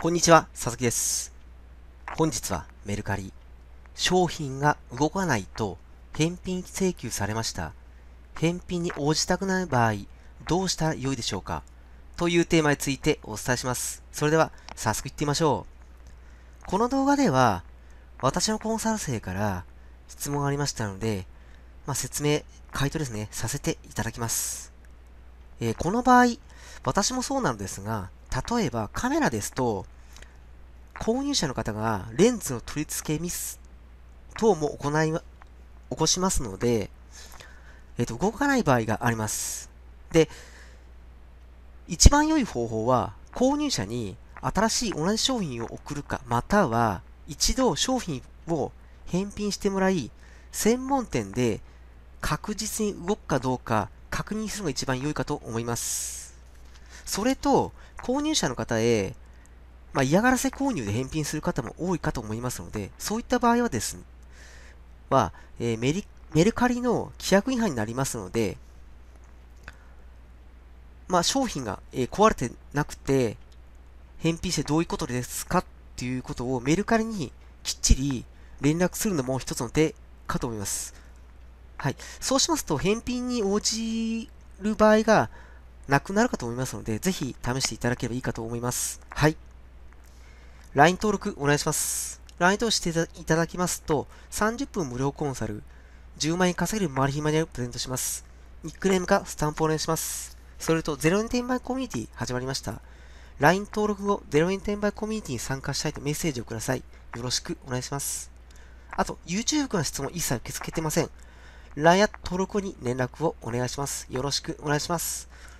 こんにちは、佐々木です。本日はメルカリ。商品が動かないと返品請求されました。返品に応じたくない場合、どうしたら良いでしょうかというテーマについてお伝えします。それでは、早速いってみましょう。この動画では、私のコンサル生から質問がありましたので、まあ、説明、回答ですね、させていただきます。えー、この場合、私もそうなんですが、例えばカメラですと、購入者の方がレンズの取り付けミス等も行い、起こしますので、えっ、ー、と、動かない場合があります。で、一番良い方法は、購入者に新しい同じ商品を送るか、または、一度商品を返品してもらい、専門店で確実に動くかどうか確認するのが一番良いかと思います。それと、購入者の方へ、まあ、嫌がらせ購入で返品する方も多いかと思いますので、そういった場合はですね、は、えー、メリメルカリの規約違反になりますので、まあ、商品が、えー、壊れてなくて、返品してどういうことですかっていうことをメルカリにきっちり連絡するのも一つの手かと思います。はい。そうしますと、返品に応じる場合が、なくなるかと思いますので、ぜひ試していただければいいかと思います。はい。LINE 登録お願いします。LINE 登録していただきますと、30分無料コンサル、10万円稼げるマルヒマニアをプレゼントします。ニックネームかスタンプお願いします。それと、0円転売コミュニティ始まりました。LINE 登録後、0円転売コミュニティに参加したいとメッセージをください。よろしくお願いします。あと、YouTube の質問一切受け付けてません。LINE 登録後に連絡をお願いします。よろしくお願いします。